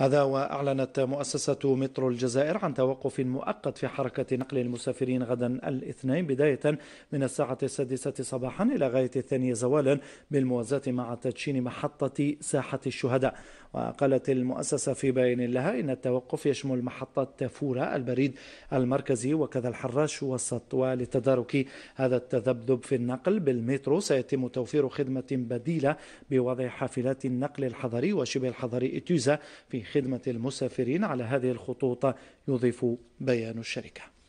هذا وأعلنت مؤسسة مترو الجزائر عن توقف مؤقت في حركة نقل المسافرين غدا الاثنين بداية من الساعة السادسة صباحا إلى غاية الثانية زوالا بالموازاة مع تدشين محطة ساحة الشهداء وقالت المؤسسة في بيان لها إن التوقف يشمل محطة تافورة البريد المركزي وكذا الحراش والسط ولتدارك هذا التذبذب في النقل بالمترو سيتم توفير خدمة بديلة بوضع حافلات النقل الحضري وشبه الحضري إتوزا في خدمة المسافرين على هذه الخطوط يضيف بيان الشركة